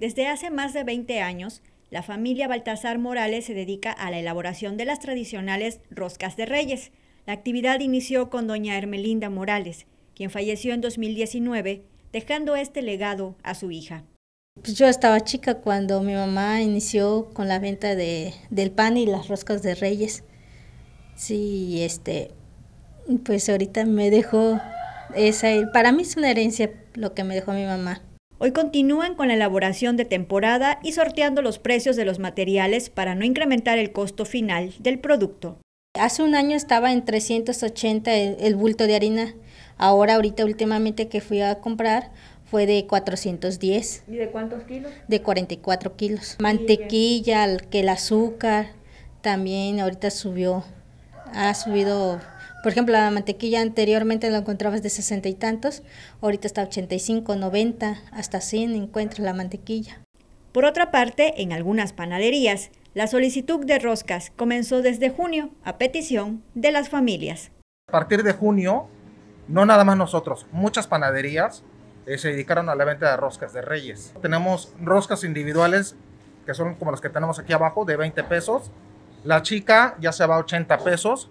Desde hace más de 20 años, la familia Baltasar Morales se dedica a la elaboración de las tradicionales roscas de reyes. La actividad inició con doña ermelinda Morales, quien falleció en 2019, dejando este legado a su hija. Pues yo estaba chica cuando mi mamá inició con la venta del pan y las roscas de reyes. Sí, este, pues ahorita me dejó esa, para mí es una herencia lo que me dejó mi mamá. Hoy continúan con la elaboración de temporada y sorteando los precios de los materiales para no incrementar el costo final del producto. Hace un año estaba en 380 el, bulto de harina. Ahora, ahorita últimamente que fui a comprar, fue de 410. ¿Y de cuántos kilos? De 44 kilos. Mantequilla, que el azúcar, también ahorita subió, ha subido por ejemplo, la mantequilla anteriormente la encontrabas de sesenta y tantos, ahorita está 85, 90, hasta 100 encuentras la mantequilla. Por otra parte, en algunas panaderías, la solicitud de roscas comenzó desde junio a petición de las familias. A partir de junio, no nada más nosotros, muchas panaderías eh, se dedicaron a la venta de roscas de reyes. Tenemos roscas individuales que son como las que tenemos aquí abajo de 20 pesos. La chica ya se va a 80 pesos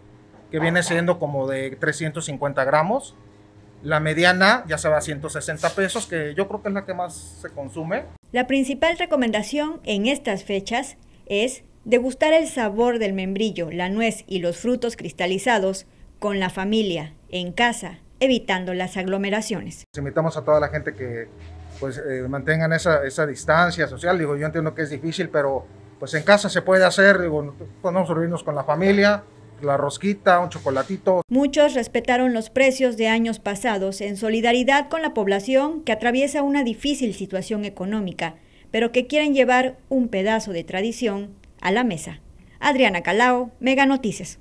que viene siendo como de 350 gramos. La mediana ya se va a 160 pesos, que yo creo que es la que más se consume. La principal recomendación en estas fechas es degustar el sabor del membrillo, la nuez y los frutos cristalizados con la familia, en casa, evitando las aglomeraciones. invitamos a toda la gente que pues eh, mantengan esa, esa, distancia social. Digo, yo entiendo que es difícil, pero pues en casa se puede hacer, podemos reunirnos con la familia la rosquita, un chocolatito. Muchos respetaron los precios de años pasados en solidaridad con la población que atraviesa una difícil situación económica, pero que quieren llevar un pedazo de tradición a la mesa. Adriana Calao, Mega Noticias.